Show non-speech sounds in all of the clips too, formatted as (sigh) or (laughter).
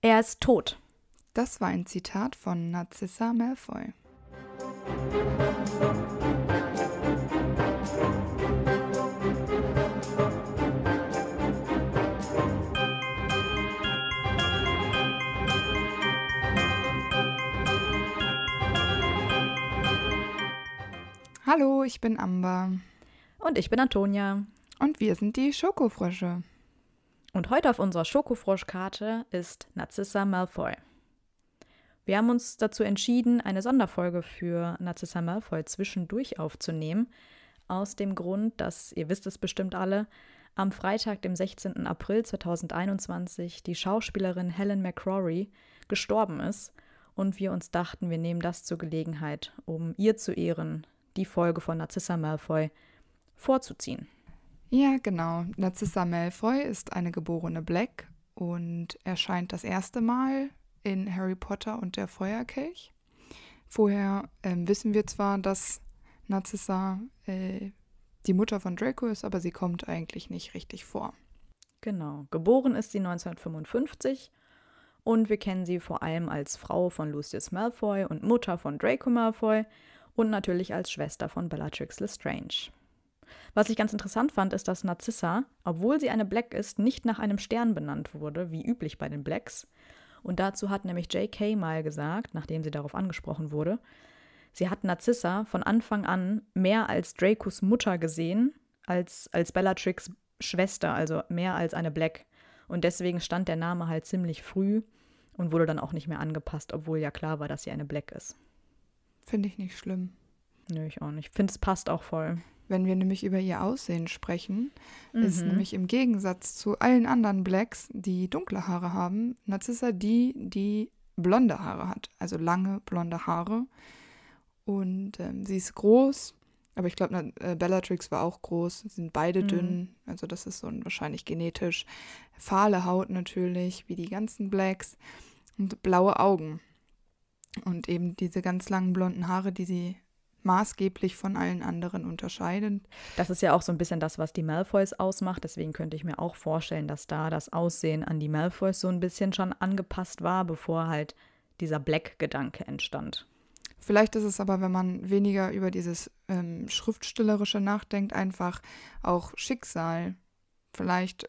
Er ist tot. Das war ein Zitat von Narcissa Malfoy. Hallo, ich bin Amber. Und ich bin Antonia. Und wir sind die Schokofrösche. Und heute auf unserer Schokofrosch-Karte ist Narcissa Malfoy. Wir haben uns dazu entschieden, eine Sonderfolge für Narcissa Malfoy zwischendurch aufzunehmen, aus dem Grund, dass, ihr wisst es bestimmt alle, am Freitag, dem 16. April 2021, die Schauspielerin Helen McCrory gestorben ist und wir uns dachten, wir nehmen das zur Gelegenheit, um ihr zu ehren, die Folge von Narcissa Malfoy vorzuziehen. Ja, genau. Narcissa Malfoy ist eine geborene Black und erscheint das erste Mal in Harry Potter und der Feuerkelch. Vorher ähm, wissen wir zwar, dass Narcissa äh, die Mutter von Draco ist, aber sie kommt eigentlich nicht richtig vor. Genau. Geboren ist sie 1955 und wir kennen sie vor allem als Frau von Lucius Malfoy und Mutter von Draco Malfoy und natürlich als Schwester von Bellatrix Lestrange. Was ich ganz interessant fand, ist, dass Narzissa, obwohl sie eine Black ist, nicht nach einem Stern benannt wurde, wie üblich bei den Blacks. Und dazu hat nämlich J.K. mal gesagt, nachdem sie darauf angesprochen wurde, sie hat Narzissa von Anfang an mehr als Dracos Mutter gesehen, als, als Bellatrix Schwester, also mehr als eine Black. Und deswegen stand der Name halt ziemlich früh und wurde dann auch nicht mehr angepasst, obwohl ja klar war, dass sie eine Black ist. Finde ich nicht schlimm. Nö, ich auch nicht. Ich Finde es passt auch voll wenn wir nämlich über ihr Aussehen sprechen, mhm. ist nämlich im Gegensatz zu allen anderen Blacks, die dunkle Haare haben, Narzissa die, die blonde Haare hat, also lange blonde Haare. Und ähm, sie ist groß, aber ich glaube, äh, Bellatrix war auch groß, sind beide mhm. dünn, also das ist so ein, wahrscheinlich genetisch. Fahle Haut natürlich, wie die ganzen Blacks und blaue Augen. Und eben diese ganz langen blonden Haare, die sie maßgeblich von allen anderen unterscheidend. Das ist ja auch so ein bisschen das, was die Malfoys ausmacht. Deswegen könnte ich mir auch vorstellen, dass da das Aussehen an die Malfoys so ein bisschen schon angepasst war, bevor halt dieser Black-Gedanke entstand. Vielleicht ist es aber, wenn man weniger über dieses ähm, Schriftstellerische nachdenkt, einfach auch Schicksal. Vielleicht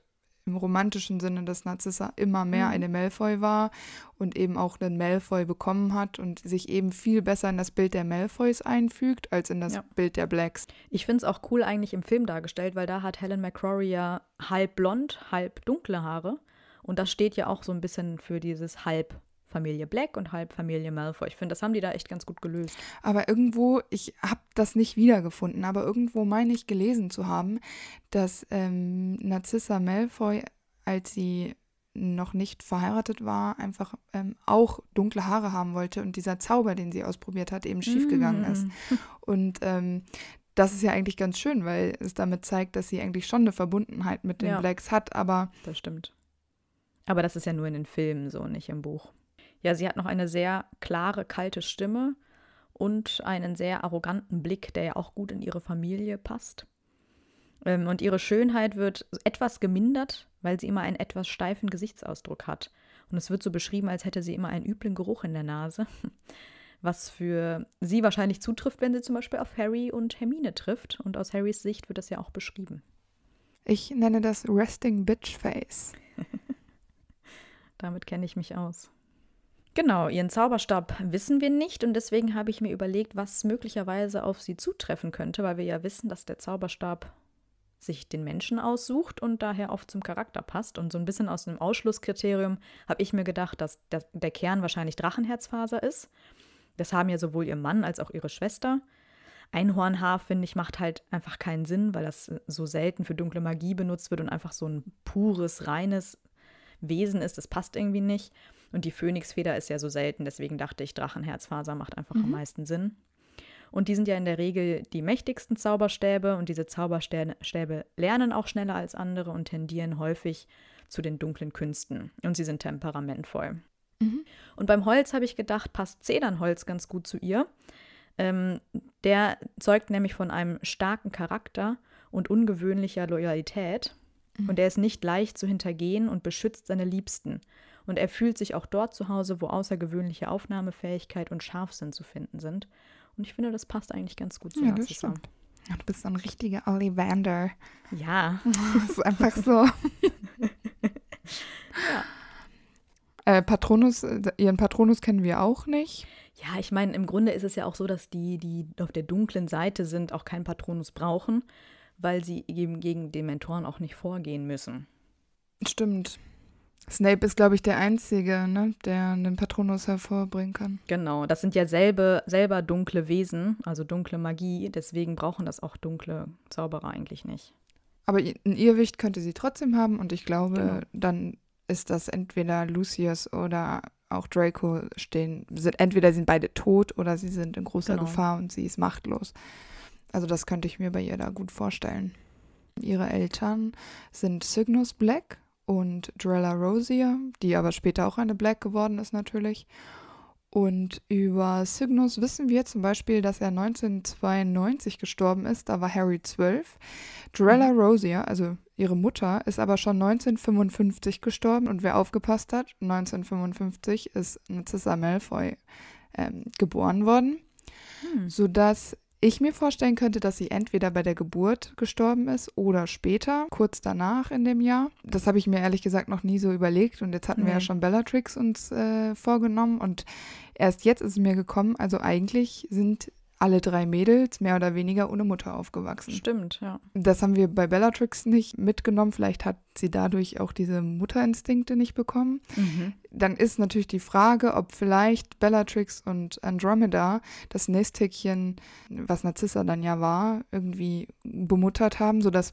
im romantischen Sinne, dass Narzissa immer mehr mhm. eine Malfoy war und eben auch einen Malfoy bekommen hat und sich eben viel besser in das Bild der Malfoys einfügt als in das ja. Bild der Blacks. Ich finde es auch cool eigentlich im Film dargestellt, weil da hat Helen McCrory ja halb blond, halb dunkle Haare. Und das steht ja auch so ein bisschen für dieses halb Familie Black und halb Familie Malfoy. Ich finde, das haben die da echt ganz gut gelöst. Aber irgendwo, ich habe das nicht wiedergefunden, aber irgendwo meine ich gelesen zu haben, dass ähm, Narcissa Malfoy, als sie noch nicht verheiratet war, einfach ähm, auch dunkle Haare haben wollte und dieser Zauber, den sie ausprobiert hat, eben schiefgegangen mm. ist. (laughs) Und ähm, das ist ja eigentlich ganz schön, weil es damit zeigt, dass sie eigentlich schon eine Verbundenheit mit den ja, Blacks hat, aber. Das stimmt. Aber das ist ja nur in den Filmen so, nicht im Buch. Ja, sie hat noch eine sehr klare, kalte Stimme und einen sehr arroganten Blick, der ja auch gut in ihre Familie passt. Ähm, und ihre Schönheit wird etwas gemindert, weil sie immer einen etwas steifen Gesichtsausdruck hat. Und es wird so beschrieben, als hätte sie immer einen üblen Geruch in der Nase. (laughs) Was für sie wahrscheinlich zutrifft, wenn sie zum Beispiel auf Harry und Hermine trifft. Und aus Harrys Sicht wird das ja auch beschrieben. Ich nenne das Resting Bitch Face. (laughs) Damit kenne ich mich aus. Genau, ihren Zauberstab wissen wir nicht und deswegen habe ich mir überlegt, was möglicherweise auf sie zutreffen könnte, weil wir ja wissen, dass der Zauberstab sich den Menschen aussucht und daher oft zum Charakter passt. Und so ein bisschen aus einem Ausschlusskriterium habe ich mir gedacht, dass der, der Kern wahrscheinlich Drachenherzfaser ist. Das haben ja sowohl ihr Mann als auch ihre Schwester. Einhornhaar, finde ich, macht halt einfach keinen Sinn, weil das so selten für dunkle Magie benutzt wird und einfach so ein pures, reines Wesen ist, das passt irgendwie nicht. Und die Phönixfeder ist ja so selten, deswegen dachte ich, Drachenherzfaser macht einfach mhm. am meisten Sinn. Und die sind ja in der Regel die mächtigsten Zauberstäbe und diese Zauberstäbe lernen auch schneller als andere und tendieren häufig zu den dunklen Künsten. Und sie sind temperamentvoll. Mhm. Und beim Holz habe ich gedacht, passt Zedernholz ganz gut zu ihr. Ähm, der zeugt nämlich von einem starken Charakter und ungewöhnlicher Loyalität. Und er ist nicht leicht zu hintergehen und beschützt seine Liebsten. Und er fühlt sich auch dort zu Hause, wo außergewöhnliche Aufnahmefähigkeit und Scharfsinn zu finden sind. Und ich finde, das passt eigentlich ganz gut zu ja, das zusammen. Ja, du bist so ein richtiger Ollivander. Ja. (laughs) Das ist einfach so. (laughs) ja. Äh, Patronus, äh, ihren Patronus kennen wir auch nicht. Ja, ich meine, im Grunde ist es ja auch so, dass die, die auf der dunklen Seite sind, auch keinen Patronus brauchen weil sie eben gegen Dementoren auch nicht vorgehen müssen. Stimmt. Snape ist, glaube ich, der Einzige, ne, der den Patronus hervorbringen kann. Genau, das sind ja selbe, selber dunkle Wesen, also dunkle Magie, deswegen brauchen das auch dunkle Zauberer eigentlich nicht. Aber ein Irrwicht könnte sie trotzdem haben und ich glaube, genau. dann ist das entweder Lucius oder auch Draco stehen. Sind, entweder sind beide tot oder sie sind in großer genau. Gefahr und sie ist machtlos. Also das könnte ich mir bei ihr da gut vorstellen. Ihre Eltern sind Cygnus Black und Drella Rosier, die aber später auch eine Black geworden ist natürlich. Und über Cygnus wissen wir zum Beispiel, dass er 1992 gestorben ist, da war Harry 12. Drella mhm. Rosier, also ihre Mutter, ist aber schon 1955 gestorben und wer aufgepasst hat, 1955 ist Narcissa Malfoy ähm, geboren worden, hm. sodass ich mir vorstellen könnte, dass sie entweder bei der Geburt gestorben ist oder später, kurz danach in dem Jahr. Das habe ich mir ehrlich gesagt noch nie so überlegt und jetzt hatten mhm. wir ja schon Bellatrix uns äh, vorgenommen und erst jetzt ist es mir gekommen. Also eigentlich sind alle drei Mädels mehr oder weniger ohne Mutter aufgewachsen. Stimmt, ja. Das haben wir bei Bellatrix nicht mitgenommen. Vielleicht hat sie dadurch auch diese Mutterinstinkte nicht bekommen. Mhm. Dann ist natürlich die Frage, ob vielleicht Bellatrix und Andromeda das Nesthäkchen, was Narzissa dann ja war, irgendwie bemuttert haben, sodass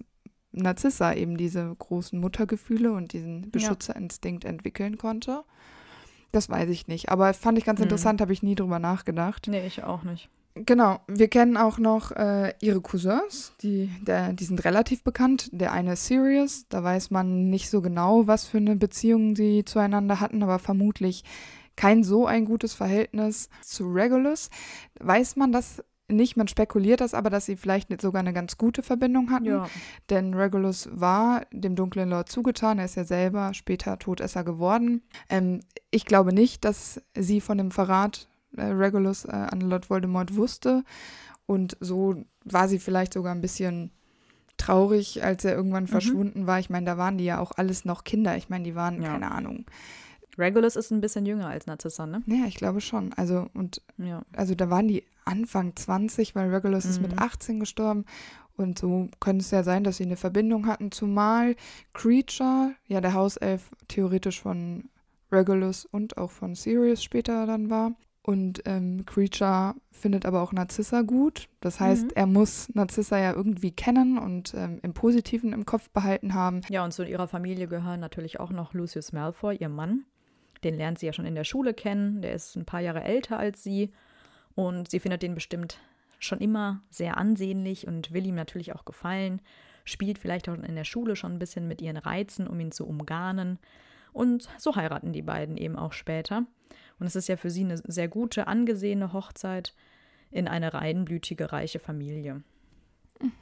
Narzissa eben diese großen Muttergefühle und diesen Beschützerinstinkt ja. entwickeln konnte. Das weiß ich nicht, aber fand ich ganz mhm. interessant, mhm. habe ich nie drüber nachgedacht. Nee, ich auch nicht. Genau, wir kennen auch noch äh, ihre Cousins, die, der, die sind relativ bekannt. Der eine ist Sirius, da weiß man nicht so genau, was für eine Beziehung sie zueinander hatten, aber vermutlich kein so ein gutes Verhältnis zu Regulus. Weiß man das nicht, man spekuliert das aber, dass sie vielleicht sogar eine ganz gute Verbindung hatten, ja. denn Regulus war dem dunklen Lord zugetan, er ist ja selber später Todesser geworden. Ähm, ich glaube nicht, dass sie von dem Verrat äh, Regulus äh, an Lord Voldemort wusste. Und so war sie vielleicht sogar ein bisschen traurig, als er irgendwann mhm. verschwunden war. Ich meine, da waren die ja auch alles noch Kinder. Ich meine, die waren, ja. keine Ahnung. Regulus ist ein bisschen jünger als Narcissa, ne? Ja, ich glaube schon. Also, und ja. also da waren die Anfang 20, weil Regulus mhm. ist mit 18 mhm. gestorben. Und so könnte es ja sein, dass sie eine Verbindung hatten, zumal Creature, ja der Hauself theoretisch von Regulus und auch von Sirius später dann war. Und ähm, Creature findet aber auch Narzissa gut. Das heißt, mhm. er muss Narzissa ja irgendwie kennen und ähm, im Positiven im Kopf behalten haben. Ja, und zu ihrer Familie gehören natürlich auch noch Lucius Malfoy, ihr Mann. Den lernt sie ja schon in der Schule kennen. Der ist ein paar Jahre älter als sie. Und sie findet den bestimmt schon immer sehr ansehnlich und will ihm natürlich auch gefallen. Spielt vielleicht auch in der Schule schon ein bisschen mit ihren Reizen, um ihn zu umgarnen. Und so heiraten die beiden eben auch später. Und es ist ja für sie eine sehr gute, angesehene Hochzeit in eine reinblütige, reiche Familie.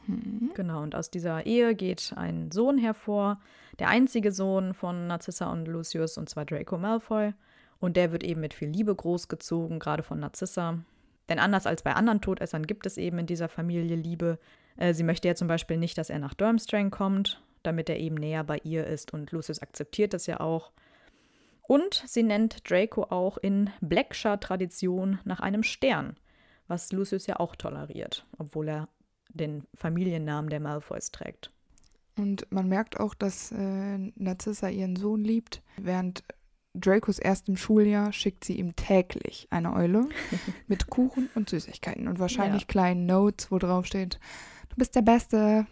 Mhm. Genau, und aus dieser Ehe geht ein Sohn hervor, der einzige Sohn von Narcissa und Lucius, und zwar Draco Malfoy. Und der wird eben mit viel Liebe großgezogen, gerade von Narcissa. Denn anders als bei anderen Todessern gibt es eben in dieser Familie Liebe. Äh, sie möchte ja zum Beispiel nicht, dass er nach Durmstrang kommt, damit er eben näher bei ihr ist. Und Lucius akzeptiert das ja auch. Und sie nennt Draco auch in Blackscher Tradition nach einem Stern, was Lucius ja auch toleriert, obwohl er den Familiennamen der Malfoys trägt. Und man merkt auch, dass äh, Narcissa ihren Sohn liebt, während Dracos erstem Schuljahr schickt sie ihm täglich eine Eule (laughs) mit Kuchen und Süßigkeiten und wahrscheinlich ja. kleinen Notes, wo drauf steht, du bist der Beste.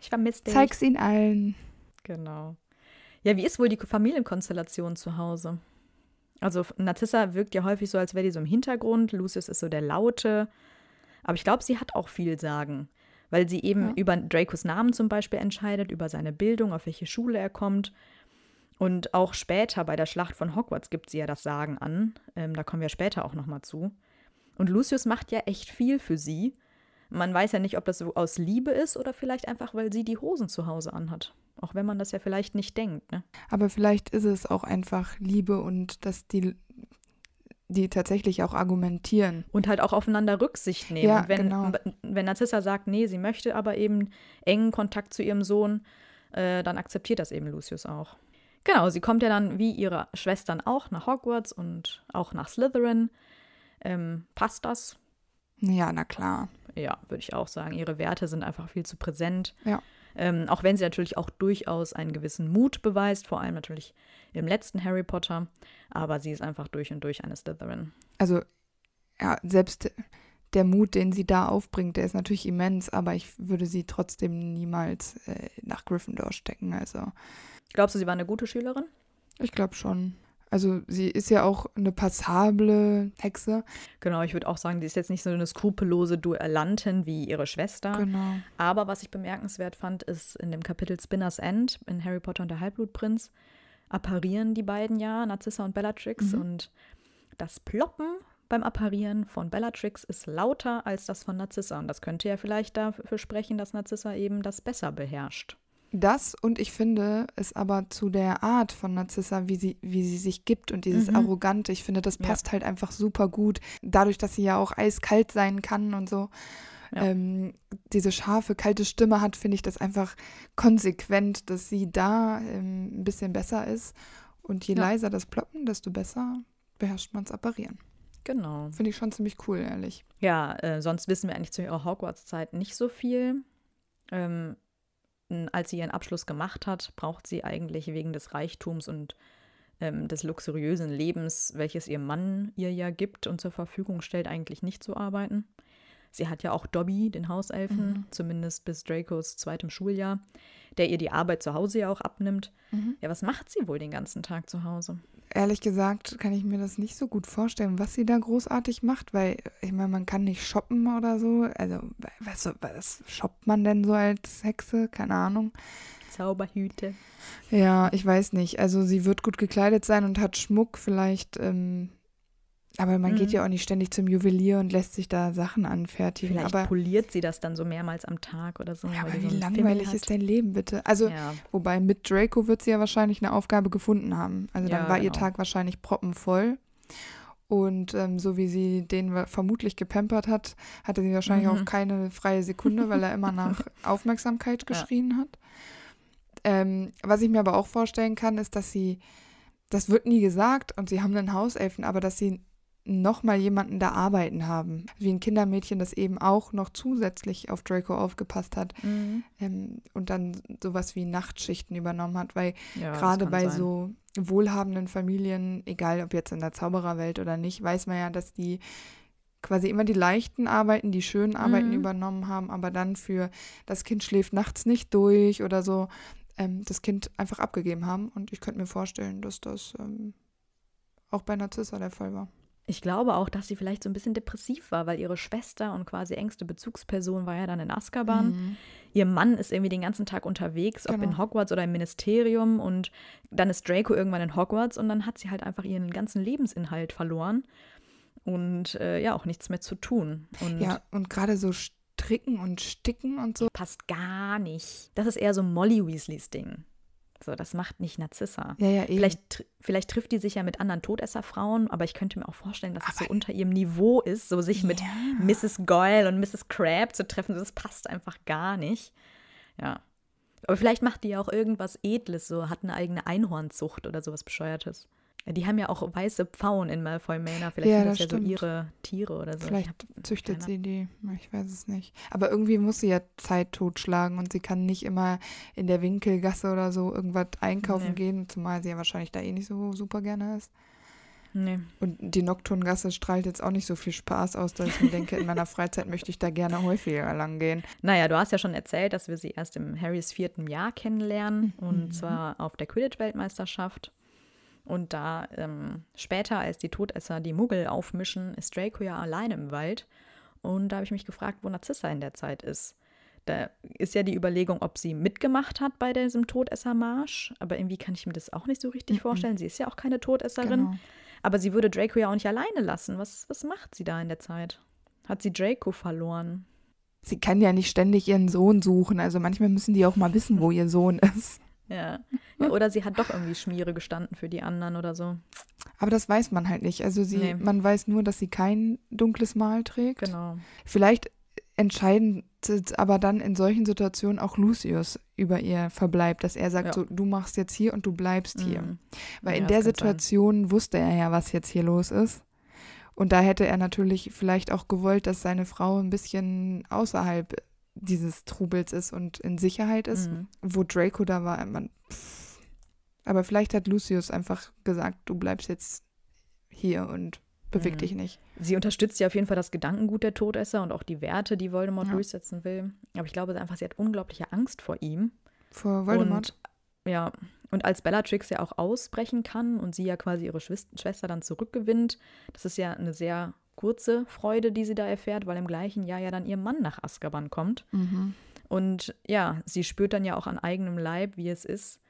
Ich vermisse dich. Zeig's ihnen allen. Genau. Ja, wie ist wohl die Familienkonstellation zu Hause? Also Narzissa wirkt ja häufig so, als wäre die so im Hintergrund, Lucius ist so der Laute. Aber ich glaube, sie hat auch viel Sagen, weil sie eben ja. über Dracos Namen zum Beispiel entscheidet, über seine Bildung, auf welche Schule er kommt. Und auch später bei der Schlacht von Hogwarts gibt sie ja das Sagen an. Ähm, da kommen wir später auch nochmal zu. Und Lucius macht ja echt viel für sie. Man weiß ja nicht, ob das so aus Liebe ist oder vielleicht einfach, weil sie die Hosen zu Hause anhat. Auch wenn man das ja vielleicht nicht denkt. Ne? Aber vielleicht ist es auch einfach Liebe und dass die die tatsächlich auch argumentieren. Und halt auch aufeinander Rücksicht nehmen. Ja, wenn, genau. wenn Narzissa sagt, nee, sie möchte aber eben engen Kontakt zu ihrem Sohn, äh, dann akzeptiert das eben Lucius auch. Genau, sie kommt ja dann wie ihre Schwestern auch nach Hogwarts und auch nach Slytherin. Ähm, passt das? Ja, na klar. Ja, würde ich auch sagen. Ihre Werte sind einfach viel zu präsent. Ja. Ähm, auch wenn sie natürlich auch durchaus einen gewissen Mut beweist, vor allem natürlich im letzten Harry Potter. Aber sie ist einfach durch und durch eine Slytherin. Also, ja, selbst der Mut, den sie da aufbringt, der ist natürlich immens, aber ich würde sie trotzdem niemals äh, nach Gryffindor stecken. Also. Glaubst du, sie war eine gute Schülerin? Ich glaube schon. Also sie ist ja auch eine passable Hexe. Genau, ich würde auch sagen, die ist jetzt nicht so eine skrupellose Duellantin wie ihre Schwester. Genau. Aber was ich bemerkenswert fand, ist in dem Kapitel Spinner's End in Harry Potter und der Halbblutprinz apparieren die beiden ja, Narzissa und Bellatrix. Mhm. Und das Ploppen beim Apparieren von Bellatrix ist lauter als das von Narzissa. Und das könnte ja vielleicht dafür sprechen, dass Narzissa eben das besser beherrscht. Das und ich finde es aber zu der Art von Narzissa, wie sie, wie sie sich gibt und dieses mhm. Arrogante, ich finde, das passt ja. halt einfach super gut. Dadurch, dass sie ja auch eiskalt sein kann und so. Ja. Ähm, diese scharfe, kalte Stimme hat, finde ich das einfach konsequent, dass sie da ähm, ein bisschen besser ist. Und je ja. leiser das Ploppen, desto besser beherrscht man es apparieren. Genau. Finde ich schon ziemlich cool, ehrlich. Ja, äh, sonst wissen wir eigentlich zu ihrer Hogwarts-Zeit nicht so viel. Ähm, Monaten, als sie ihren Abschluss gemacht hat, braucht sie eigentlich wegen des Reichtums und ähm, des luxuriösen Lebens, welches ihr Mann ihr ja gibt und zur Verfügung stellt, eigentlich nicht zu arbeiten. Sie hat ja auch Dobby, den Hauselfen, mhm. zumindest bis Dracos zweitem Schuljahr, der ihr die Arbeit zu Hause ja auch abnimmt. Mhm. Ja, was macht sie wohl den ganzen Tag zu Hause? Ehrlich gesagt kann ich mir das nicht so gut vorstellen, was sie da großartig macht, weil ich meine, man kann nicht shoppen oder so. Also, was, was shoppt man denn so als Hexe? Keine Ahnung. Zauberhüte. Ja, ich weiß nicht. Also sie wird gut gekleidet sein und hat Schmuck, vielleicht ähm, aber man mhm. geht ja auch nicht ständig zum Juwelier und lässt sich da Sachen anfertigen. Vielleicht aber, poliert sie das dann so mehrmals am Tag oder so. Ja, aber wie so langweilig ist dein Leben bitte? Also, ja. wobei mit Draco wird sie ja wahrscheinlich eine Aufgabe gefunden haben. Also dann ja, war genau. ihr Tag wahrscheinlich proppenvoll. Und ähm, so wie sie den vermutlich gepampert hat, hatte sie wahrscheinlich mhm. auch keine freie Sekunde, weil er immer (laughs) nach Aufmerksamkeit geschrien ja. hat. Ähm, was ich mir aber auch vorstellen kann, ist, dass sie, das wird nie gesagt und sie haben einen Hauselfen, aber dass sie nochmal jemanden da arbeiten haben. Wie ein Kindermädchen, das eben auch noch zusätzlich auf Draco aufgepasst hat mhm. ähm, und dann sowas wie Nachtschichten übernommen hat, weil ja, gerade bei sein. so wohlhabenden Familien, egal ob jetzt in der Zaubererwelt oder nicht, weiß man ja, dass die quasi immer die leichten Arbeiten, die schönen Arbeiten mhm. übernommen haben, aber dann für das Kind schläft nachts nicht durch oder so, ähm, das Kind einfach abgegeben haben. Und ich könnte mir vorstellen, dass das ähm, auch bei Narzissa der Fall war. Ich glaube auch, dass sie vielleicht so ein bisschen depressiv war, weil ihre Schwester und quasi engste Bezugsperson war ja dann in Azkaban. Mhm. Ihr Mann ist irgendwie den ganzen Tag unterwegs, ob genau. in Hogwarts oder im Ministerium. Und dann ist Draco irgendwann in Hogwarts und dann hat sie halt einfach ihren ganzen Lebensinhalt verloren und äh, ja, auch nichts mehr zu tun. Und ja, und gerade so stricken und sticken und so. Passt gar nicht. Das ist eher so Molly Weasleys Ding. So, das macht nicht Narzissa. Ja, ja, vielleicht, vielleicht, trifft die sich ja mit anderen Todesserfrauen, aber ich könnte mir auch vorstellen, dass aber es so unter ihrem Niveau ist, so sich mit Mrs. Goyle und Mrs. Crab zu treffen. Das passt einfach gar nicht. Ja. Aber vielleicht macht die ja auch irgendwas Edles, so hat eine eigene Einhornzucht oder sowas Bescheuertes die haben ja auch weiße Pfauen in Malfoy Manor. Vielleicht ja, sind das, das ja stimmt. so ihre Tiere oder so. Vielleicht hab, züchtet sie die. Ich weiß es nicht. Aber irgendwie muss sie ja Zeit totschlagen und sie kann nicht immer in der Winkelgasse oder so irgendwas einkaufen nee. gehen, zumal sie ja wahrscheinlich da eh nicht so super gerne ist. Nee. Und die Nocturngasse strahlt jetzt auch nicht so viel Spaß aus, dass ich mir denke, in meiner (laughs) Freizeit möchte ich da gerne häufiger lang gehen. Naja, du hast ja schon erzählt, dass wir sie erst im Harrys vierten Jahr kennenlernen mhm. und zwar auf der Quidditch-Weltmeisterschaft. Und da ähm, später, als die Todesser die Muggel aufmischen, ist Draco ja alleine im Wald. Und da habe ich mich gefragt, wo Narzissa in der Zeit ist. Da ist ja die Überlegung, ob sie mitgemacht hat bei diesem Todessermarsch. Aber irgendwie kann ich mir das auch nicht so richtig mhm. vorstellen. Sie ist ja auch keine Todesserin. Genau. Aber sie würde Draco ja auch nicht alleine lassen. Was, was macht sie da in der Zeit? Hat sie Draco verloren? Sie kann ja nicht ständig ihren Sohn suchen. Also manchmal müssen die auch mal wissen, wo ihr Sohn ist. Ja, (laughs) Oder sie hat doch irgendwie Schmiere gestanden für die anderen oder so. Aber das weiß man halt nicht. Also sie, nee. man weiß nur, dass sie kein dunkles Mal trägt. Genau. Vielleicht entscheidend aber dann in solchen Situationen auch Lucius über ihr verbleibt, dass er sagt, ja. so, du machst jetzt hier und du bleibst hier. Mhm. Weil ja, in der Situation sein. wusste er ja, was jetzt hier los ist. Und da hätte er natürlich vielleicht auch gewollt, dass seine Frau ein bisschen außerhalb dieses Trubels ist und in Sicherheit ist. Mhm. Wo Draco da war, man, pff, aber vielleicht hat Lucius einfach gesagt, du bleibst jetzt hier und beweg mhm. dich nicht. Sie unterstützt ja auf jeden Fall das Gedankengut der Todesser und auch die Werte, die Voldemort ja. durchsetzen will. Aber ich glaube einfach, sie hat unglaubliche Angst vor ihm. Vor Voldemort? Und, ja. Und als Bellatrix ja auch ausbrechen kann und sie ja quasi ihre Schwester dann zurückgewinnt, das ist ja eine sehr kurze Freude, die sie da erfährt, weil im gleichen Jahr ja dann ihr Mann nach Azkaban kommt. Mhm. Und ja, sie spürt dann ja auch an eigenem Leib, wie es ist,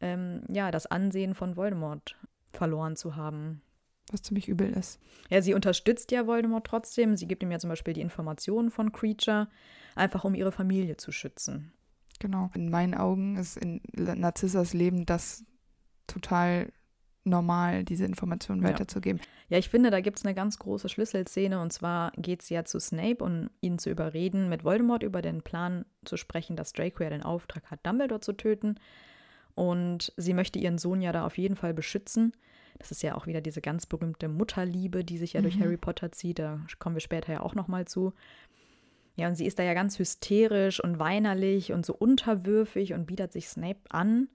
ähm, ja, das Ansehen von Voldemort verloren zu haben. Was ziemlich übel ist. Ja, sie unterstützt ja Voldemort trotzdem. Sie gibt ihm ja zum Beispiel die Informationen von Creature, einfach um ihre Familie zu schützen. Genau. In meinen Augen ist in Narzissas Leben das total normal, diese Informationen ja. weiterzugeben. Ja, ich finde, da gibt es eine ganz große Schlüsselszene und zwar geht sie ja zu Snape, um ihn zu überreden, mit Voldemort über den Plan zu sprechen, dass Draco ja den Auftrag hat, Dumbledore zu töten. Und sie möchte ihren Sohn ja da auf jeden Fall beschützen. Das ist ja auch wieder diese ganz berühmte Mutterliebe, die sich ja mhm. durch Harry Potter zieht. Da kommen wir später ja auch noch mal zu. Ja, und sie ist da ja ganz hysterisch und weinerlich und so unterwürfig und bietet sich Snape an.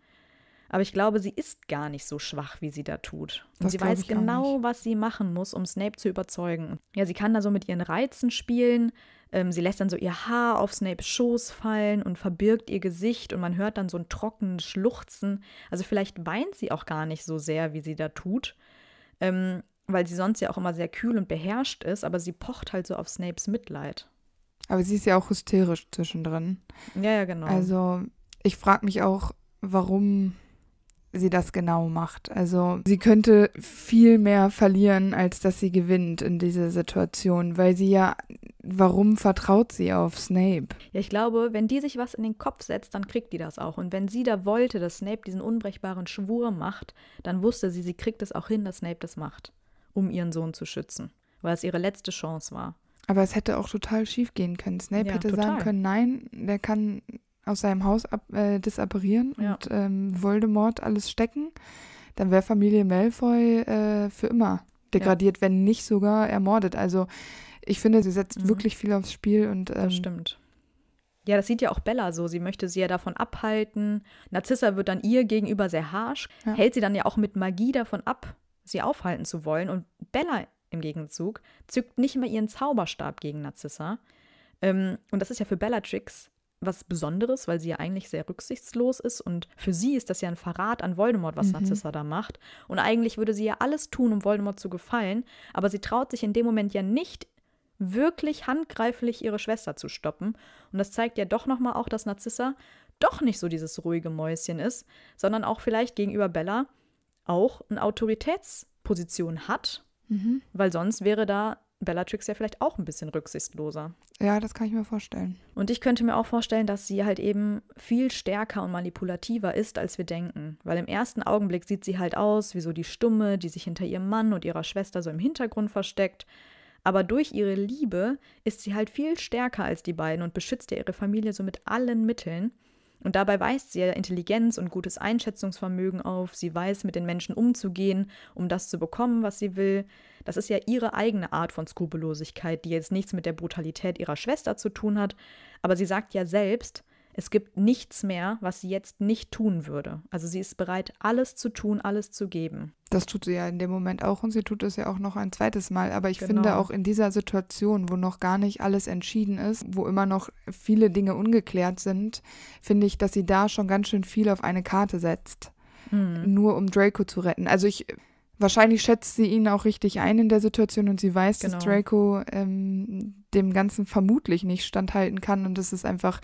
Aber ich glaube, sie ist gar nicht so schwach, wie sie da tut. Und sie weiß genau, was sie machen muss, um Snape zu überzeugen. Ja, sie kann da so mit ihren Reizen spielen. Ähm, sie lässt dann so ihr Haar auf Snapes Schoß fallen und verbirgt ihr Gesicht und man hört dann so ein trockenes Schluchzen. Also vielleicht weint sie auch gar nicht so sehr, wie sie da tut. Ähm, weil sie sonst ja auch immer sehr kühl und beherrscht ist, aber sie pocht halt so auf Snapes Mitleid. Aber sie ist ja auch hysterisch zwischendrin. Ja, ja, genau. Also ich frage mich auch, warum sie das genau macht. Also sie könnte viel mehr verlieren, als dass sie gewinnt in dieser Situation, weil sie ja, warum vertraut sie auf Snape? Ja, ich glaube, wenn die sich was in den Kopf setzt, dann kriegt die das auch. Und wenn sie da wollte, dass Snape diesen unbrechbaren Schwur macht, dann wusste sie, sie kriegt es auch hin, dass Snape das macht, um ihren Sohn zu schützen, weil es ihre letzte Chance war. Aber es hätte auch total schief gehen können. Snape ja, hätte total. sagen können, nein, der kann aus seinem Haus ab, äh, disapparieren ja. und ähm, Voldemort alles stecken, dann wäre Familie Malfoy äh, für immer degradiert, ja. wenn nicht sogar ermordet. Also ich finde, sie setzt mhm. wirklich viel aufs Spiel und ähm, das stimmt. Ja, das sieht ja auch Bella so. Sie möchte sie ja davon abhalten. Narzissa wird dann ihr gegenüber sehr harsch, ja. hält sie dann ja auch mit Magie davon ab, sie aufhalten zu wollen. Und Bella im Gegenzug zückt nicht mal ihren Zauberstab gegen Narzissa. Ähm, und das ist ja für Bellatrix was Besonderes, weil sie ja eigentlich sehr rücksichtslos ist und für sie ist das ja ein Verrat an Voldemort, was mhm. Narzissa da macht. Und eigentlich würde sie ja alles tun, um Voldemort zu gefallen, aber sie traut sich in dem Moment ja nicht wirklich handgreiflich ihre Schwester zu stoppen. Und das zeigt ja doch nochmal auch, dass Narzissa doch nicht so dieses ruhige Mäuschen ist, sondern auch vielleicht gegenüber Bella auch eine Autoritätsposition hat, mhm. weil sonst wäre da Bellatrix ja vielleicht auch ein bisschen rücksichtsloser. Ja, das kann ich mir vorstellen. Und ich könnte mir auch vorstellen, dass sie halt eben viel stärker und manipulativer ist, als wir denken. Weil im ersten Augenblick sieht sie halt aus wie so die Stumme, die sich hinter ihrem Mann und ihrer Schwester so im Hintergrund versteckt. Aber durch ihre Liebe ist sie halt viel stärker als die beiden und beschützt ja ihre Familie so mit allen Mitteln. Und dabei weist sie ja Intelligenz und gutes Einschätzungsvermögen auf. Sie weiß, mit den Menschen umzugehen, um das zu bekommen, was sie will. Das ist ja ihre eigene Art von Skrupellosigkeit, die jetzt nichts mit der Brutalität ihrer Schwester zu tun hat. Aber sie sagt ja selbst, es gibt nichts mehr, was sie jetzt nicht tun würde. Also sie ist bereit, alles zu tun, alles zu geben. Das tut sie ja in dem Moment auch und sie tut es ja auch noch ein zweites Mal. Aber ich genau. finde auch in dieser Situation, wo noch gar nicht alles entschieden ist, wo immer noch viele Dinge ungeklärt sind, finde ich, dass sie da schon ganz schön viel auf eine Karte setzt. Mhm. Nur um Draco zu retten. Also ich Wahrscheinlich schätzt sie ihn auch richtig ein in der Situation und sie weiß, genau. dass Draco ähm, dem Ganzen vermutlich nicht standhalten kann und es ist einfach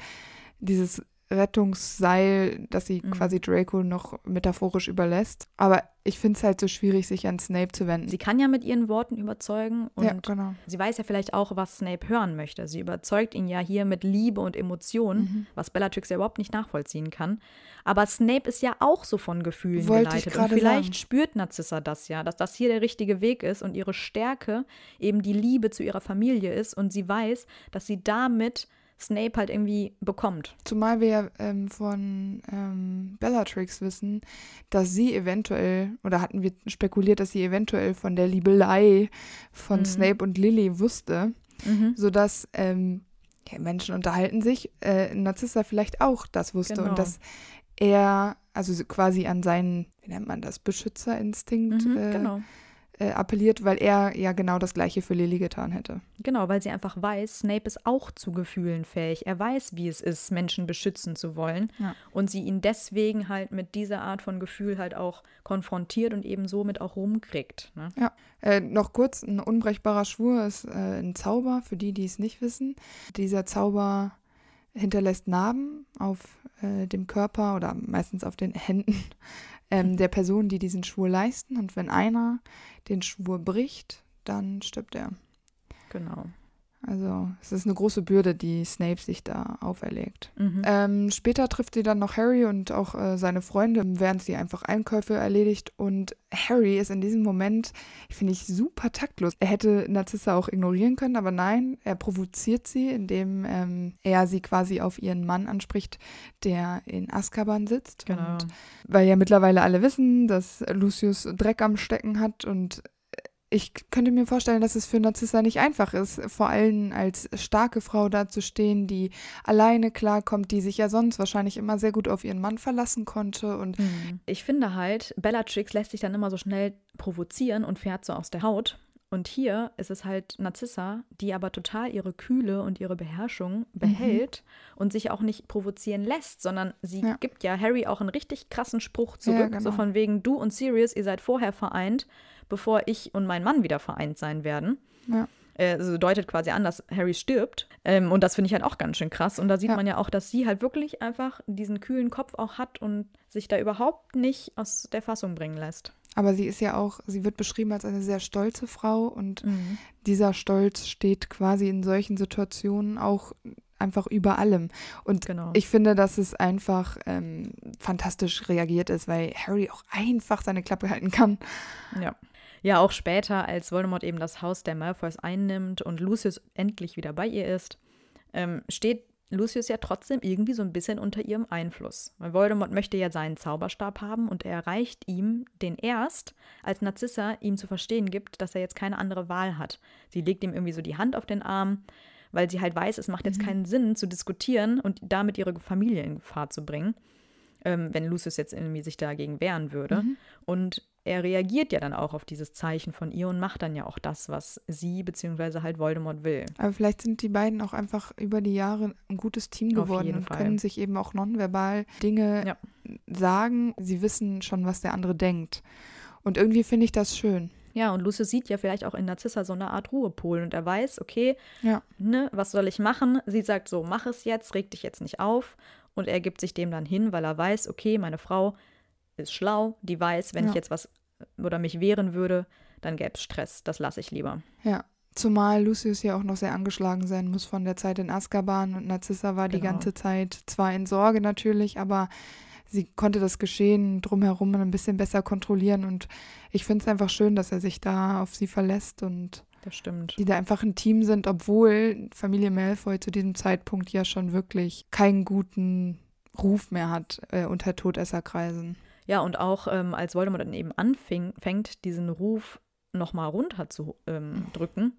dieses Rettungsseil, das sie mhm. quasi Draco noch metaphorisch überlässt. Aber ich finde es halt so schwierig, sich an Snape zu wenden. Sie kann ja mit ihren Worten überzeugen und ja, genau. sie weiß ja vielleicht auch, was Snape hören möchte. Sie überzeugt ihn ja hier mit Liebe und Emotionen, mhm. was Bellatrix ja überhaupt nicht nachvollziehen kann. Aber Snape ist ja auch so von Gefühlen Wollte geleitet. Und vielleicht sagen. spürt Narzissa das ja, dass das hier der richtige Weg ist und ihre Stärke eben die Liebe zu ihrer Familie ist und sie weiß, dass sie damit Snape halt irgendwie bekommt. Zumal wir ja ähm, von ähm, Bellatrix wissen, dass sie eventuell, oder hatten wir spekuliert, dass sie eventuell von der Liebelei von mhm. Snape und Lily wusste, mhm. sodass ähm, ja, Menschen unterhalten sich, äh, Narzissa vielleicht auch das wusste genau. und dass er, also quasi an seinen, wie nennt man das, Beschützerinstinkt mhm, äh, genau äh, appelliert, weil er ja genau das Gleiche für Lily getan hätte. Genau, weil sie einfach weiß, Snape ist auch zu Gefühlen fähig. Er weiß, wie es ist, Menschen beschützen zu wollen. Ja. Und sie ihn deswegen halt mit dieser Art von Gefühl halt auch konfrontiert und eben somit auch rumkriegt. Ne? Ja, äh, noch kurz, ein unbrechbarer Schwur ist äh, ein Zauber, für die, die es nicht wissen. Dieser Zauber hinterlässt Narben auf äh, dem Körper oder meistens auf den Händen ähm, der Person, die diesen Schwur leisten. Und wenn einer den Schwur bricht, dann stirbt er. Genau. Also es ist eine große Bürde, die Snape sich da auferlegt. Mhm. Ähm, später trifft sie dann noch Harry und auch äh, seine Freunde, während sie einfach Einkäufe erledigt. Und Harry ist in diesem Moment, finde ich, super taktlos. Er hätte Narzissa auch ignorieren können, aber nein, er provoziert sie, indem ähm, er sie quasi auf ihren Mann anspricht, der in Azkaban sitzt. Genau. Und weil ja mittlerweile alle wissen, dass Lucius Dreck am Stecken hat und ich könnte mir vorstellen, dass es für Narzissa nicht einfach ist, vor allem als starke Frau dazustehen, die alleine klarkommt, die sich ja sonst wahrscheinlich immer sehr gut auf ihren Mann verlassen konnte. Und mhm. ich finde halt, Bellatrix lässt sich dann immer so schnell provozieren und fährt so aus der Haut. Und hier ist es halt Narzissa, die aber total ihre Kühle und ihre Beherrschung mhm. behält mhm. und sich auch nicht provozieren lässt, sondern sie ja. gibt ja Harry auch einen richtig krassen Spruch zurück, ja, genau. so von wegen du und Sirius, ihr seid vorher vereint, bevor ich und mein Mann wieder vereint sein werden. Ja also deutet quasi an, dass Harry stirbt. Ähm, und das finde ich halt auch ganz schön krass. Und da sieht ja. man ja auch, dass sie halt wirklich einfach diesen kühlen Kopf auch hat und sich da überhaupt nicht aus der Fassung bringen lässt. Aber sie ist ja auch, sie wird beschrieben als eine sehr stolze Frau und mhm. dieser Stolz steht quasi in solchen Situationen auch einfach über allem. Und genau. ich finde, dass es einfach ähm, fantastisch reagiert ist, weil Harry auch einfach seine Klappe halten kann. Ja. Ja, auch später, als Voldemort eben das Haus der Malfoys einnimmt und Lucius endlich wieder bei ihr ist, ähm, steht Lucius ja trotzdem irgendwie so ein bisschen unter ihrem Einfluss. Weil Voldemort möchte ja seinen Zauberstab haben und er erreicht ihm den erst, als Narzissa ihm zu verstehen gibt, dass er jetzt keine andere Wahl hat. Sie legt ihm irgendwie so die Hand auf den Arm, weil sie halt weiß, es macht jetzt mhm. keinen Sinn zu diskutieren und damit ihre Familie in Gefahr zu bringen, ähm, wenn Lucius jetzt irgendwie sich dagegen wehren würde. Mhm. Und er reagiert ja dann auch auf dieses Zeichen von ihr und macht dann ja auch das, was sie bzw. halt Voldemort will. Aber vielleicht sind die beiden auch einfach über die Jahre ein gutes Team geworden und Fall. können sich eben auch nonverbal Dinge ja. sagen. Sie wissen schon, was der andere denkt. Und irgendwie finde ich das schön. Ja, und Lucy sieht ja vielleicht auch in Narzissa so eine Art Ruhepol und er weiß, okay, ja. ne, was soll ich machen? Sie sagt so, mach es jetzt, reg dich jetzt nicht auf. Und er gibt sich dem dann hin, weil er weiß, okay, meine Frau ist schlau, die weiß, wenn ja. ich jetzt was äh, oder mich wehren würde, dann gäbe es Stress. Das lasse ich lieber. Ja, zumal Lucius ja auch noch sehr angeschlagen sein muss von der Zeit in Azkaban und Narzissa war genau. die ganze Zeit zwar in Sorge natürlich, aber sie konnte das Geschehen drumherum ein bisschen besser kontrollieren und ich finde es einfach schön, dass er sich da auf sie verlässt und die da einfach ein Team sind, obwohl Familie Malfoy zu diesem Zeitpunkt ja schon wirklich keinen guten Ruf mehr hat äh, unter Todesserkreisen. Ja, und auch ähm, als Voldemort dann eben anfängt, diesen Ruf nochmal runter zu ähm, drücken,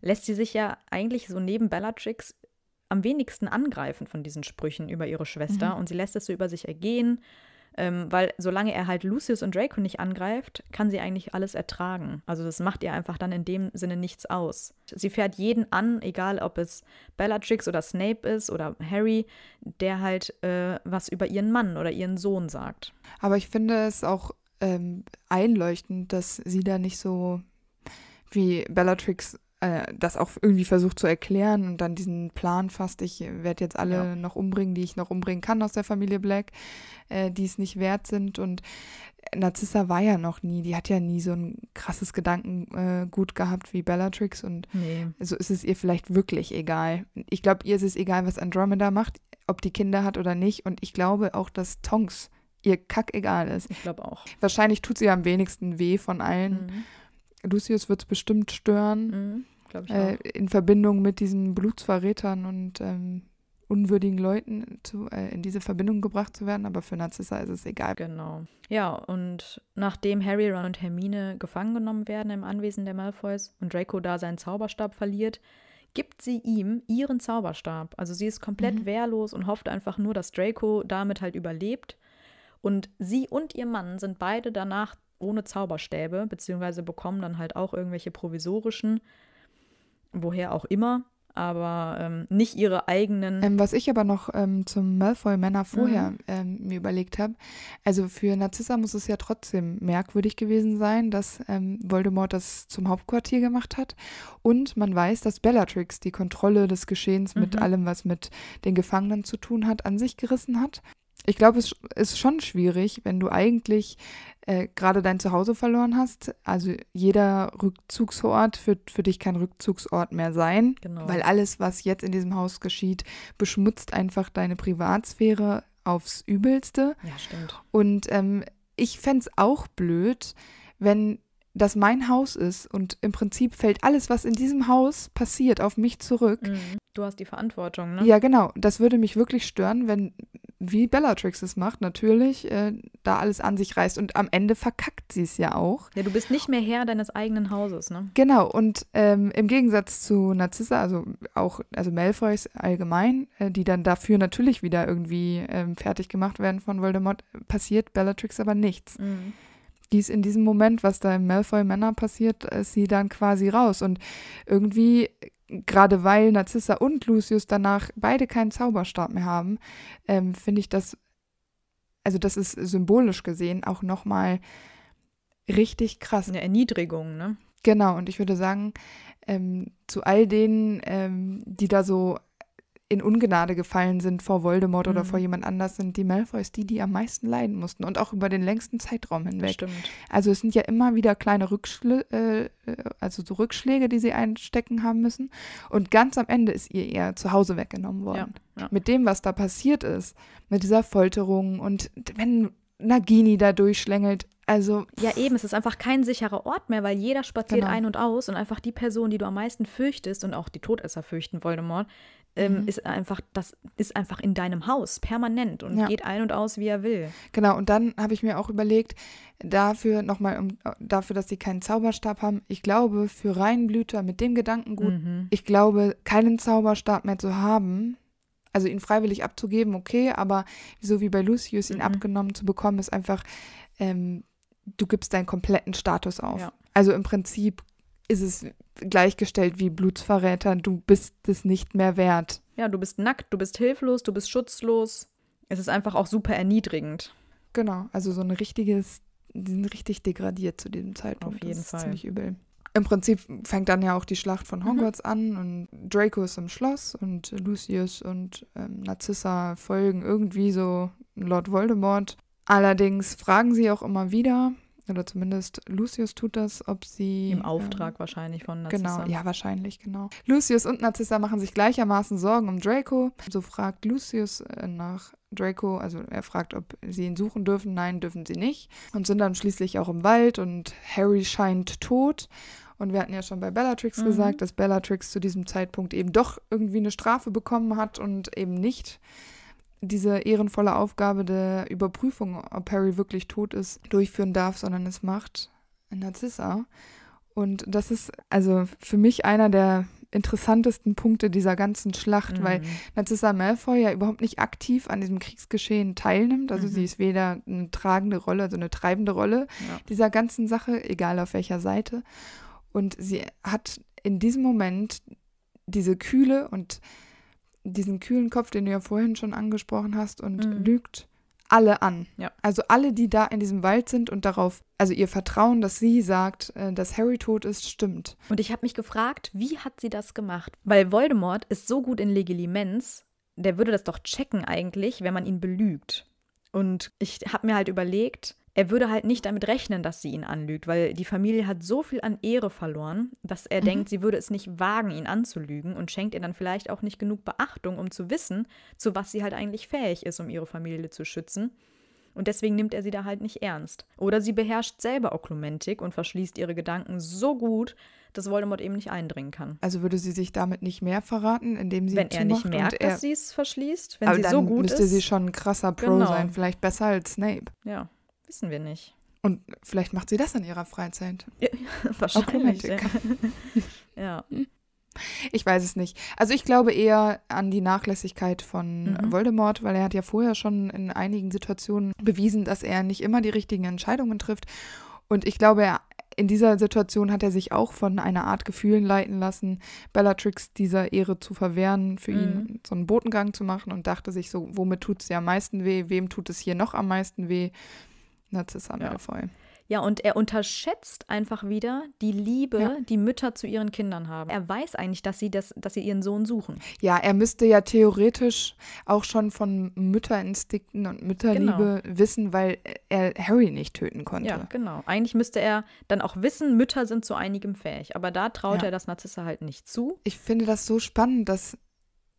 lässt sie sich ja eigentlich so neben Bellatrix am wenigsten angreifen von diesen Sprüchen über ihre Schwester mhm. und sie lässt es so über sich ergehen ähm, weil solange er halt Lucius und Draco nicht angreift, kann sie eigentlich alles ertragen. Also das macht ihr einfach dann in dem Sinne nichts aus. Sie fährt jeden an, egal ob es Bellatrix oder Snape ist oder Harry, der halt äh, was über ihren Mann oder ihren Sohn sagt. Aber ich finde es auch ähm, einleuchtend, dass sie da nicht so wie Bellatrix äh, das auch irgendwie versucht zu erklären und dann diesen Plan fasst, ich werde jetzt alle ja. noch umbringen, die ich noch umbringen kann aus der Familie Black, äh, die es nicht wert sind. Und Narzissa war ja noch nie, die hat ja nie so ein krasses Gedankengut äh, gehabt wie Bellatrix und nee. so ist es ihr vielleicht wirklich egal. Ich glaube, ihr ist es egal, was Andromeda macht, ob die Kinder hat oder nicht. Und ich glaube auch, dass Tonks ihr Kack egal ist. Ich glaube auch. Wahrscheinlich tut sie am wenigsten weh von allen. Mhm. Lucius wird es bestimmt stören. Mhm glaube ich. Äh, in Verbindung mit diesen Blutsverrätern und ähm, unwürdigen Leuten zu, äh, in diese Verbindung gebracht zu werden, aber für Narzissa ist es egal. Genau. Ja, und nachdem Harry, Ron und Hermine gefangen genommen werden im Anwesen der Malfoys und Draco da seinen Zauberstab verliert, gibt sie ihm ihren Zauberstab. Also sie ist komplett mhm. wehrlos und hofft einfach nur, dass Draco damit halt überlebt. Und sie und ihr Mann sind beide danach ohne Zauberstäbe, beziehungsweise bekommen dann halt auch irgendwelche provisorischen woher auch immer, aber ähm, nicht ihre eigenen. Ähm, was ich aber noch ähm, zum Malfoy Männer mhm. vorher mhm. mir überlegt habe, also für Narzissa muss es ja trotzdem merkwürdig gewesen sein, dass ähm, Voldemort das zum Hauptquartier gemacht hat. Und man weiß, dass Bellatrix die Kontrolle des Geschehens mhm. mit allem, was mit den Gefangenen zu tun hat, an sich gerissen hat. Ich glaube, es ist schon schwierig, wenn du eigentlich äh, gerade dein Zuhause verloren hast. Also jeder Rückzugsort wird für dich kein Rückzugsort mehr sein, genau. weil alles, was jetzt in diesem Haus geschieht, beschmutzt einfach deine Privatsphäre aufs Übelste. Ja, stimmt. Und ähm, ich fände es auch blöd, wenn das mein Haus ist und im Prinzip fällt alles, was in diesem Haus passiert, auf mich zurück. Mhm. Du hast die Verantwortung, ne? Ja, genau. Das würde mich wirklich stören, wenn, wie Bellatrix es macht, natürlich, äh, da alles an sich reißt und am Ende verkackt sie es ja auch. Ja, du bist nicht mehr Herr deines eigenen Hauses, ne? Genau. Und ähm, im Gegensatz zu Narzissa, also auch, also Malfoys allgemein, äh, die dann dafür natürlich wieder irgendwie äh, fertig gemacht werden von Voldemort, passiert Bellatrix aber nichts. Mhm die ist in diesem Moment, was da im Malfoy Männer passiert, ist äh, sie dann quasi raus. Und irgendwie, gerade weil Narzissa und Lucius danach beide keinen Zauberstab mehr haben, ähm, finde ich das, also das ist symbolisch gesehen auch nochmal richtig krass. Eine Erniedrigung, ne? Genau, und ich würde sagen, ähm, zu all denen, ähm, die da so in Ungnade gefallen sind vor Voldemort mhm. oder vor mhm. jemand anders, sind die Malfoys die, die am meisten leiden mussten und auch über den längsten Zeitraum hinweg. Stimmt. Also es sind ja immer wieder kleine Rückschlä äh, also so Rückschläge, die sie einstecken haben müssen. Und ganz am Ende ist ihr ihr Zuhause weggenommen worden. Ja, ja. Mit dem, was da passiert ist, mit dieser Folterung und wenn Nagini da durchschlängelt, also. Ja, eben, es ist einfach kein sicherer Ort mehr, weil jeder spaziert genau. ein und aus und einfach die Person, die du am meisten fürchtest und auch die Todesser fürchten, Voldemort, ähm, mhm. ist einfach, das ist einfach in deinem Haus permanent und ja. geht ein und aus, wie er will. Genau, und dann habe ich mir auch überlegt, dafür nochmal, um, ähm, dafür, dass sie keinen Zauberstab haben, ich glaube, für Reinblüter mit dem Gedankengut, mhm. ich glaube, keinen Zauberstab mehr zu haben, also ihn freiwillig abzugeben, okay, aber so wie bei Lucius ihn mhm. abgenommen zu bekommen, ist einfach, ähm, du gibst deinen kompletten Status auf. Ja. Also im Prinzip ist es gleichgestellt wie Blutsverräter. Du bist es nicht mehr wert. Ja, du bist nackt, du bist hilflos, du bist schutzlos. Es ist einfach auch super erniedrigend. Genau, also so ein richtiges, die sind richtig degradiert zu diesem Zeitpunkt. Auf jeden das Fall. Ist ziemlich übel. Im Prinzip fängt dann ja auch die Schlacht von mhm. Hogwarts mhm. an und Draco ist im Schloss und Lucius und ähm, Narcissa folgen irgendwie so Lord Voldemort. Allerdings fragen sie auch immer wieder, oder zumindest Lucius tut das, ob sie. Im ähm, Auftrag ähm, wahrscheinlich von Narcissa. Genau, ja, wahrscheinlich, genau. Lucius und Narcissa machen sich gleichermaßen Sorgen um Draco. So fragt Lucius äh, nach Draco, also er fragt, ob sie ihn suchen dürfen. Nein, dürfen sie nicht. Und sind dann schließlich auch im Wald und Harry scheint tot. Und wir hatten ja schon bei Bellatrix mhm. gesagt, dass Bellatrix zu diesem Zeitpunkt eben doch irgendwie eine Strafe bekommen hat und eben nicht diese ehrenvolle Aufgabe der Überprüfung, ob Harry wirklich tot ist, durchführen darf, sondern es macht Narzissa. Und das ist also für mich einer der interessantesten Punkte dieser ganzen Schlacht, mhm. weil Narcissa Malfoy ja überhaupt nicht aktiv an diesem Kriegsgeschehen teilnimmt. Also mhm. sie ist weder eine tragende Rolle, also eine treibende Rolle ja. dieser ganzen Sache, egal auf welcher Seite. Und sie hat in diesem Moment diese Kühle und diesen kühlen Kopf, den du ja vorhin schon angesprochen hast, und mhm. lügt alle an. Ja. Also alle, die da in diesem Wald sind und darauf, also ihr Vertrauen, dass sie sagt, äh, dass Harry tot ist, stimmt. Und ich habe mich gefragt, wie hat sie das gemacht? Weil Voldemort ist so gut in Legilimens, der würde das doch checken eigentlich, wenn man ihn belügt. Und ich habe mir halt überlegt, er würde halt nicht damit rechnen, dass sie ihn anlügt, weil die Familie hat so viel an Ehre verloren, dass er mhm. denkt, sie würde es nicht wagen, ihn anzulügen und schenkt ihr dann vielleicht auch nicht genug Beachtung, um zu wissen, zu was sie halt eigentlich fähig ist, um ihre Familie zu schützen. Und deswegen nimmt er sie da halt nicht ernst. Oder sie beherrscht selber Oklumentik und verschließt ihre Gedanken so gut, dass Voldemort eben nicht eindringen kann. Also würde sie sich damit nicht mehr verraten, indem sie Wenn er nicht merkt, er dass sie es verschließt, wenn sie so gut ist. müsste sie schon ein krasser Pro genau. sein, vielleicht besser als Snape. Ja. Wissen wir nicht. Und vielleicht macht sie das in ihrer Freizeit. Ja, (laughs) wahrscheinlich. Ja. (laughs) ja. Ich weiß es nicht. Also ich glaube eher an die Nachlässigkeit von mhm. Voldemort, weil er hat ja vorher schon in einigen Situationen bewiesen, dass er nicht immer die richtigen Entscheidungen trifft. Und ich glaube, in dieser Situation hat er sich auch von einer Art Gefühlen leiten lassen, Bellatrix dieser Ehre zu verwehren, für mhm. ihn so einen Botengang zu machen und dachte sich so, womit tut es ja am meisten weh, wem tut es hier noch am meisten weh? Narcissa Malfoy. Ja. Ja, und er unterschätzt einfach wieder die Liebe, ja. die Mütter zu ihren Kindern haben. Er weiß eigentlich, dass sie, das, dass sie ihren Sohn suchen. Ja, er müsste ja theoretisch auch schon von Mütterinstinkten und Mütterliebe genau. wissen, weil er Harry nicht töten konnte. Ja, genau. Eigentlich müsste er dann auch wissen, Mütter sind zu einigem fähig. Aber da traut ja. er das Narzissa halt nicht zu. Ich finde das so spannend, dass,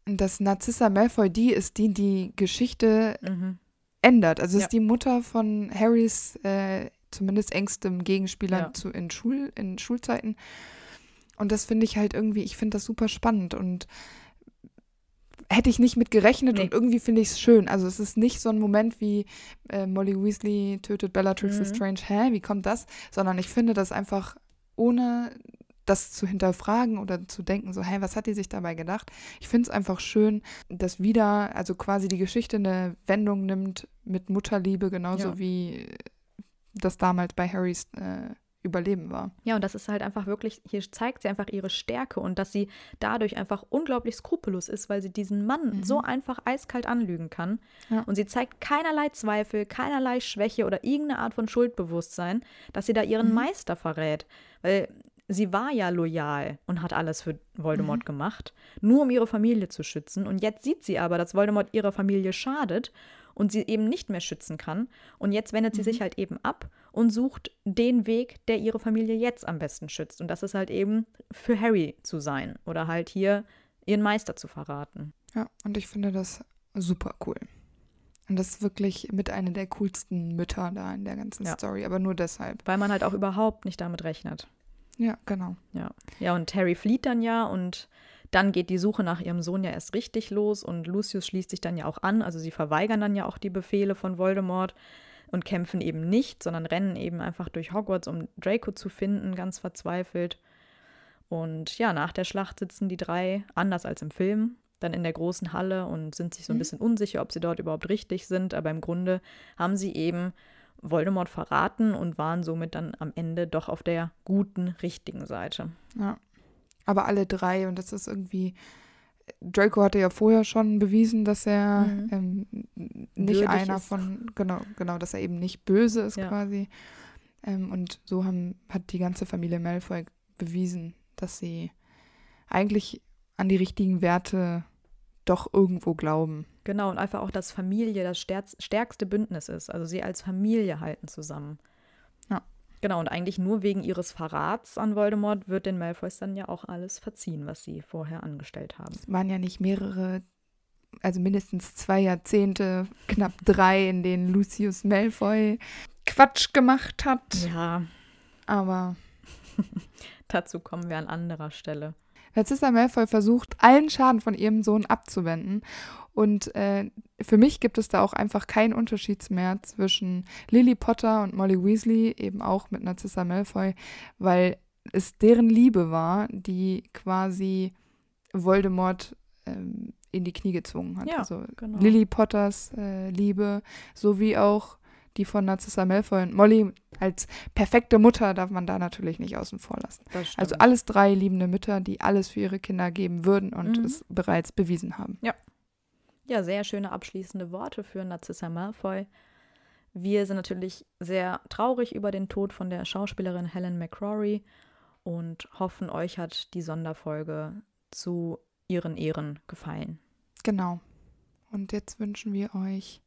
dass Narzissa Malfoy die ist, die die Geschichte mhm ändert. Also ja. ist die Mutter von Harrys äh, zumindest engstem Gegenspieler ja. zu, in, Schul, in Schulzeiten. Und das finde ich halt irgendwie, ich finde das super spannend und hätte ich nicht mit gerechnet nee. und irgendwie finde ich es schön. Also es ist nicht so ein Moment wie äh, Molly Weasley tötet Bellatrix mhm. Strange, hä, wie kommt das? Sondern ich finde das einfach ohne das zu hinterfragen oder zu denken, so, hey, was hat die sich dabei gedacht? Ich finde es einfach schön, dass wieder, also quasi die Geschichte eine Wendung nimmt mit Mutterliebe, genauso ja. wie das damals bei Harrys äh, Überleben war. Ja, und das ist halt einfach wirklich, hier zeigt sie einfach ihre Stärke und dass sie dadurch einfach unglaublich skrupellos ist, weil sie diesen Mann mhm. so einfach eiskalt anlügen kann. Ja. Und sie zeigt keinerlei Zweifel, keinerlei Schwäche oder irgendeine Art von Schuldbewusstsein, dass sie da ihren mhm. Meister verrät. Weil sie war ja loyal und hat alles für Voldemort mhm. gemacht, nur um ihre Familie zu schützen. Und jetzt sieht sie aber, dass Voldemort ihrer Familie schadet und sie eben nicht mehr schützen kann. Und jetzt wendet sie sich mhm. halt eben ab und sucht den Weg, der ihre Familie jetzt am besten schützt. Und das ist halt eben für Harry zu sein oder halt hier ihren Meister zu verraten. Ja, und ich finde das super cool. Und das ist wirklich mit einer der coolsten Mütter da in der ganzen ja. Story, aber nur deshalb. Weil man halt auch überhaupt nicht damit rechnet. Ja, genau. Ja. ja, und Harry flieht dann ja und dann geht die Suche nach ihrem Sohn ja erst richtig los und Lucius schließt sich dann ja auch an. Also sie verweigern dann ja auch die Befehle von Voldemort und kämpfen eben nicht, sondern rennen eben einfach durch Hogwarts, um Draco zu finden, ganz verzweifelt. Und ja, nach der Schlacht sitzen die drei, anders als im Film, dann in der großen Halle und sind sich so ein mhm. bisschen unsicher, ob sie dort überhaupt richtig sind. Aber im Grunde haben sie eben Voldemort verraten und waren somit dann am Ende doch auf der guten, richtigen Seite. Ja. Aber alle drei und das ist irgendwie. Draco hatte ja vorher schon bewiesen, dass er mhm. ähm, nicht Würdig einer ist. von, genau, genau, dass er eben nicht böse ist ja. quasi. Ähm, und so haben, hat die ganze Familie Malfoy bewiesen, dass sie eigentlich an die richtigen Werte doch irgendwo glauben. Genau, und einfach auch, dass Familie das stärkste Bündnis ist. Also sie als Familie halten zusammen. Ja. Genau, und eigentlich nur wegen ihres Verrats an Voldemort wird den Malfoys dann ja auch alles verziehen, was sie vorher angestellt haben. Es waren ja nicht mehrere, also mindestens zwei Jahrzehnte, knapp drei, in denen Lucius Malfoy Quatsch gemacht hat. Ja. Aber. (laughs) Dazu kommen wir an anderer Stelle. Narcissa Malfoy versucht, allen Schaden von ihrem Sohn abzuwenden. Und äh, für mich gibt es da auch einfach keinen Unterschied mehr zwischen Lily Potter und Molly Weasley, eben auch mit Narcissa Malfoy, weil es deren Liebe war, die quasi Voldemort ähm, in die Knie gezwungen hat. Ja, also genau. Lily Potters äh, Liebe, sowie auch die von Narcissa Malfoy und Molly als perfekte Mutter darf man da natürlich nicht außen vor lassen. Also alles drei liebende Mütter, die alles für ihre Kinder geben würden und mhm. es bereits bewiesen haben. Ja. Ja, sehr schöne abschließende Worte für Narcissa Malfoy. Wir sind natürlich sehr traurig über den Tod von der Schauspielerin Helen McCrory und hoffen, euch hat die Sonderfolge zu ihren Ehren gefallen. Genau. Und jetzt wünschen wir euch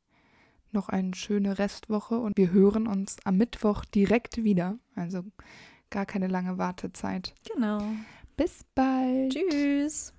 noch eine schöne Restwoche und wir hören uns am Mittwoch direkt wieder. Also gar keine lange Wartezeit. Genau. Bis bald. Tschüss.